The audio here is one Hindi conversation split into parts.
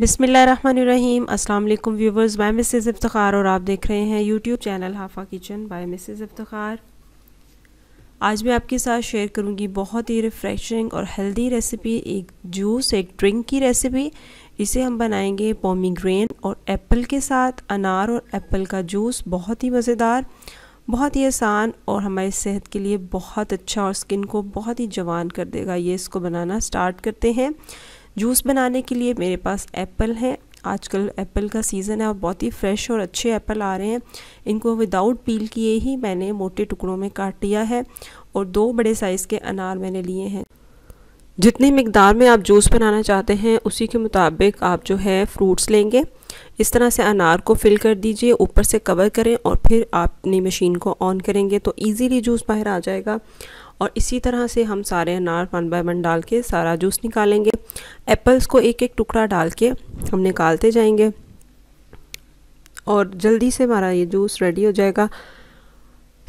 बिसमीम अल्लाम व्यूवर्स बाय मिसेज़ इफ्तार और आप देख रहे हैं यूट्यूब चैनल हाफा किचन बाय मिसेज़ इफ्तार आज मैं आपके साथ शेयर करूंगी बहुत ही रिफ़्रेशिंग और हेल्दी रेसिपी एक जूस एक ड्रिंक की रेसिपी इसे हम बनाएंगे पोमीग्रेन और एप्पल के साथ अनार और एप्पल का जूस बहुत ही मज़ेदार बहुत ही आसान और हमारी सेहत के लिए बहुत अच्छा और स्किन को बहुत ही जवान कर देगा ये इसको बनाना स्टार्ट करते हैं जूस बनाने के लिए मेरे पास एप्पल है आजकल एप्पल का सीज़न है और बहुत ही फ्रेश और अच्छे एप्पल आ रहे हैं इनको विदाउट पील किए ही मैंने मोटे टुकड़ों में काट लिया है और दो बड़े साइज़ के अनार मैंने लिए हैं जितनी मकदार में आप जूस बनाना चाहते हैं उसी के मुताबिक आप जो है फ्रूट्स लेंगे इस तरह से अनार को फिल कर दीजिए ऊपर से कवर करें और फिर आप अपनी मशीन को ऑन करेंगे तो इजीली जूस बाहर आ जाएगा और इसी तरह से हम सारे अनार वन बाय वन डाल के सारा जूस निकालेंगे एप्पल्स को एक एक टुकड़ा डाल के हम निकालते जाएंगे और जल्दी से हमारा ये जूस रेडी हो जाएगा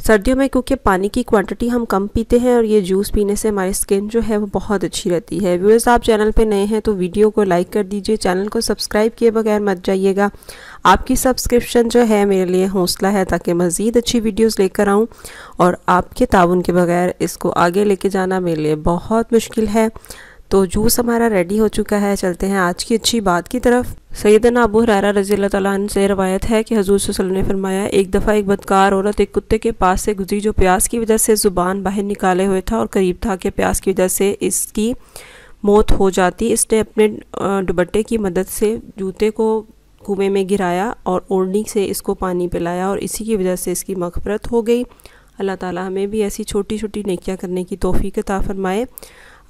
सर्दियों में क्योंकि पानी की क्वांटिटी हम कम पीते हैं और ये जूस पीने से हमारी स्किन जो है वो बहुत अच्छी रहती है व्यूअर्स आप चैनल पे नए हैं तो वीडियो को लाइक कर दीजिए चैनल को सब्सक्राइब किए बगैर मत जाइएगा आपकी सब्सक्रिप्शन जो है मेरे लिए हौसला है ताकि मज़ीद अच्छी वीडियोस लेकर आऊँ और आपके ताउन के बगैर इसको आगे लेके जाना मेरे लिए बहुत मुश्किल है तो जूस हमारा रेडी हो चुका है चलते हैं आज की अच्छी बात की तरफ सैदना अबू हरारा रजी तन से रवायत है कि हजूर वसलम ने फरमाया एक दफ़ा एक बदकार औरत एक कुत्ते के पास से गुजरी जो प्यास की वजह से ज़ुबान बाहर निकाले हुए था और करीब था कि प्यास की वजह से इसकी मौत हो जाती इसने अपने दुबट्टे की मदद से जूते को कुएँ में गिराया और ओढ़नी से इसको पानी पिलाया और इसी की वजह से इसकी मखफरत हो गई अल्लाह ताला हमें भी ऐसी छोटी छोटी नकियाँ करने की तोफ़ी के फरमाए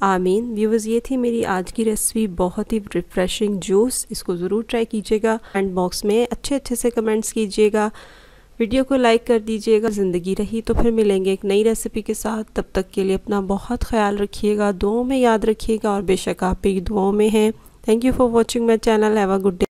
आमीन व्यूवर्स ये थी मेरी आज की रेसिपी बहुत ही रिफ़्रेशिंग जूस इसको ज़रूर ट्राई कीजिएगा कमेंट बॉक्स में अच्छे अच्छे से कमेंट्स कीजिएगा वीडियो को लाइक कर दीजिएगा ज़िंदगी रही तो फिर मिलेंगे एक नई रेसिपी के साथ तब तक के लिए अपना बहुत ख्याल रखिएगा दुआओं में याद रखिएगा और बेशक आप भी दुआओं में हैं thank you for watching my channel have a good day